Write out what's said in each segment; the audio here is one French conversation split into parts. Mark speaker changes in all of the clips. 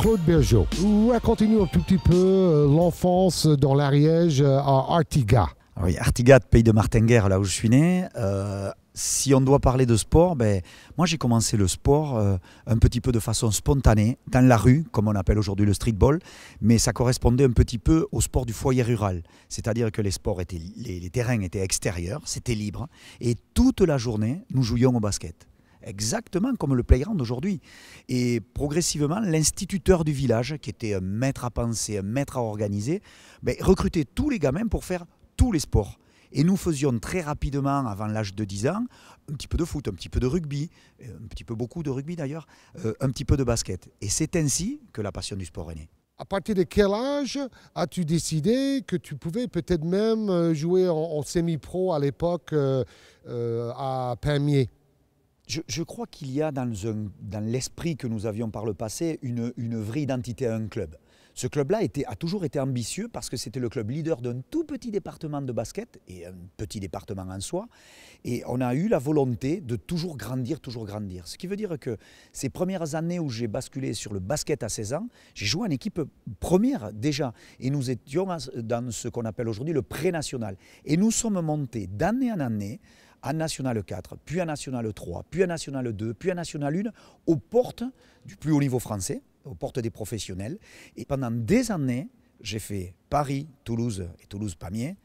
Speaker 1: Claude Bergeau. Racontez-nous un tout petit peu euh, l'enfance dans l'Ariège euh, à Artigas. Ah oui, Artigat, pays de Martinguerre, là où je suis né. Euh,
Speaker 2: si on doit parler de sport, ben, moi j'ai commencé le sport un petit peu de façon spontanée, dans la rue, comme on appelle aujourd'hui le streetball, mais ça correspondait un petit peu au sport du foyer rural. C'est-à-dire que les, sports étaient, les terrains étaient extérieurs, c'était libre, et toute la journée, nous jouions au basket exactement comme le playground aujourd'hui. Et progressivement, l'instituteur du village, qui était un maître à penser, un maître à organiser, ben, recrutait tous les gamins pour faire tous les sports. Et nous faisions très rapidement, avant l'âge de 10 ans, un petit peu de foot, un petit peu de rugby, euh, un petit peu beaucoup de rugby d'ailleurs, euh, un petit peu de basket. Et
Speaker 1: c'est ainsi que la passion du sport est née. À partir de quel âge as-tu décidé que tu pouvais peut-être même euh, jouer en, semi-pro à l'époque à Pimier je, crois qu'il y a dans, l'esprit que nous avions par le passé
Speaker 2: une, une vraie identité à un club. Ce club-là a toujours été ambitieux parce que c'était le club leader d'un tout petit département de basket et un petit département en soi. Et on a eu la volonté de toujours grandir, toujours grandir. Ce qui veut dire que ces premières années où j'ai basculé sur le basket à 16 ans, j'ai joué en équipe première déjà. Et nous étions dans ce qu'on appelle aujourd'hui le pré-national. Et nous sommes montés d'année en année à national 4, puis à national 3, puis à national 2, puis à national 1, aux portes du plus haut niveau français, aux portes des professionnels. Et pendant des années, j'ai fait Paris, Toulouse et Toulouse-Pamiers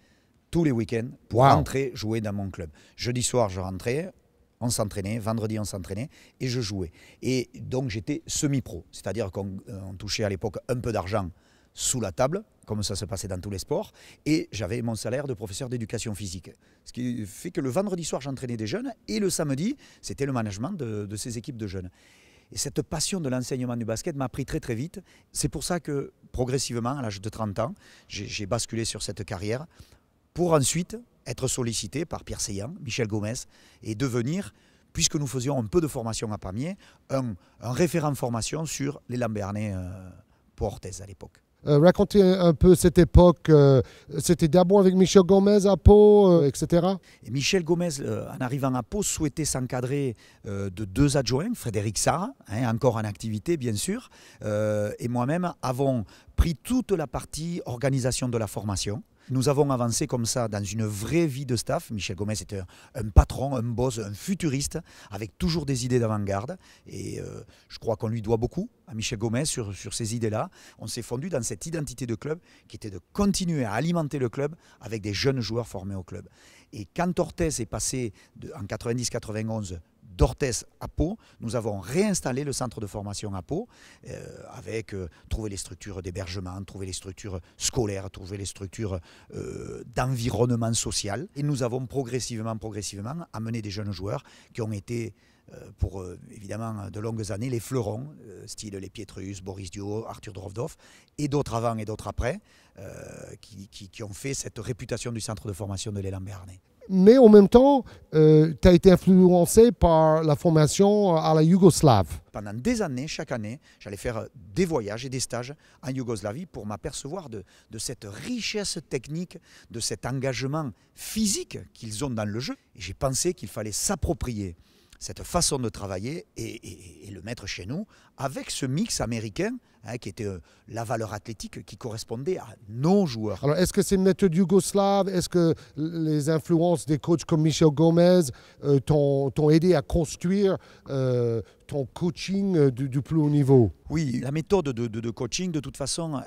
Speaker 2: tous les week-ends pour rentrer jouer dans mon club. Jeudi soir, je rentrais, on s'entraînait, vendredi on s'entraînait et je jouais. Et donc j'étais semi-pro, c'est-à-dire qu'on euh, touchait à l'époque un peu d'argent sous la table, comme ça se passait dans tous les sports, et j'avais mon salaire de professeur d'éducation physique. Ce qui fait que le vendredi soir, j'entraînais des jeunes, et le samedi, c'était le management de, ces équipes de jeunes. Et cette passion de l'enseignement du basket m'a pris très très vite. C'est pour ça que progressivement, à l'âge de 30 ans, j'ai basculé sur cette carrière, pour ensuite être sollicité par Pierre Seyant, Michel Gomez, et devenir puisque nous faisions un peu de formation à Pamiers, un, référent formation sur les Lambernais euh, à l'époque.
Speaker 1: Euh, racontez un peu cette époque. Euh, c'était d'abord avec Michel Gomez à Pau, euh, etc.
Speaker 2: Et Michel Gomez, en arrivant à Pau, souhaitait s'encadrer de deux adjoints, Frédéric Sarra, hein, encore en activité bien sûr, et moi-même avons pris toute la partie organisation de la formation. Nous avons avancé comme ça dans une vraie vie de staff. Michel Gomez était un, patron, un boss, un futuriste, avec toujours des idées d'avant-garde. Et euh, je crois qu'on lui doit beaucoup à Michel Gomez sur, sur ces idées-là. On s'est fondu dans cette identité de club qui était de continuer à alimenter le club avec des jeunes joueurs formés au club. Et quand Ortez est passé en 90-91 d'Orthès à Pau, nous avons réinstallé le centre de formation à Pau euh, avec euh, trouver les structures d'hébergement, trouver les structures scolaires, trouver les structures euh, d'environnement social. Et nous avons progressivement, progressivement amené des jeunes joueurs qui ont été pour évidemment de longues années les fleurons, style les Pietrus, Boris Dio, Arthur Drofdov et d'autres avant et d'autres après, qui, ont fait cette réputation du centre de formation de l'élan Béarnais
Speaker 1: mais en même temps, euh, tu as été influencé par la formation euh, à la Yougoslave.
Speaker 2: Pendant des années, chaque année, j'allais faire euh, des voyages et des stages en Yougoslavie pour m'apercevoir de, de, cette richesse technique, de cet engagement physique qu'ils ont dans le jeu. Et j'ai pensé qu'il fallait s'approprier cette façon de travailler et, le mettre chez nous avec ce mix américain hein, qui était euh, la valeur athlétique qui correspondait à
Speaker 1: nos joueurs. Alors, est-ce que c'est une méthode yougoslave Est-ce que les influences des coachs comme Michel Gomez euh, t'ont aidé à construire euh, ton coaching du, plus haut niveau
Speaker 2: Oui, la méthode de, coaching, de toute façon,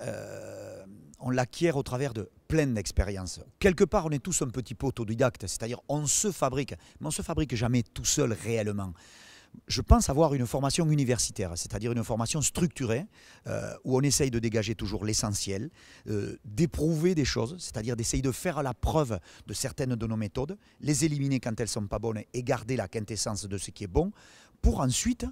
Speaker 2: on l'acquiert au travers de pleine d'expériences. Quelque part, on est tous un petit peu autodidacte, c'est-à-dire on se fabrique, mais on se fabrique jamais tout seul réellement je pense avoir une formation universitaire, c'est-à-dire une formation structurée, euh, où on essaye de dégager toujours l'essentiel, euh, d'éprouver des choses, c'est-à-dire d'essayer de faire la preuve de certaines de nos méthodes, les éliminer quand elles ne sont pas bonnes et garder la quintessence de ce qui est bon, pour ensuite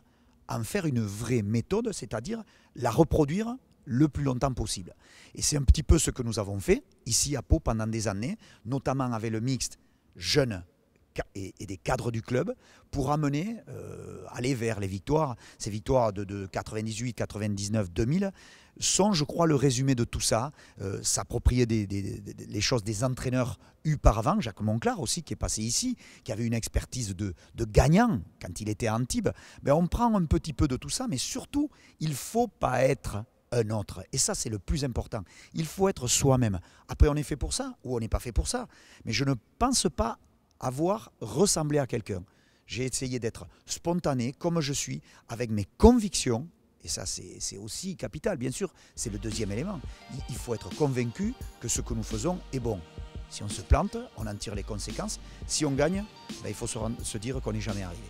Speaker 2: en faire une vraie méthode, c'est-à-dire la reproduire le plus longtemps possible. Et c'est un petit peu ce que nous avons fait ici à Pau pendant des années, notamment avec le mixte jeunes et, des cadres du club, pour amener, euh, aller vers les victoires. Ces victoires de, 98, 99, 2000 sont, je crois, le résumé de tout ça. Euh, s'approprier des, les choses des entraîneurs eus par avant, Jacques Monclar aussi, qui est passé ici, qui avait une expertise de, gagnant quand il était à Antibes. Ben, on prend un petit peu de tout ça, mais surtout, il faut pas être un autre. Et ça, c'est le plus important. Il faut être soi-même. Après, on est fait pour ça ou on n'est pas fait pour ça. Mais je ne pense pas avoir ressemblé à quelqu'un. J'ai essayé d'être spontané comme je suis, avec mes convictions. Et ça, c'est aussi capital, bien sûr. C'est le deuxième élément. Il, faut être convaincu que ce que nous faisons est bon. Si on se plante, on en tire les conséquences. Si on gagne, ben, il faut se, se dire qu'on n'est jamais arrivé.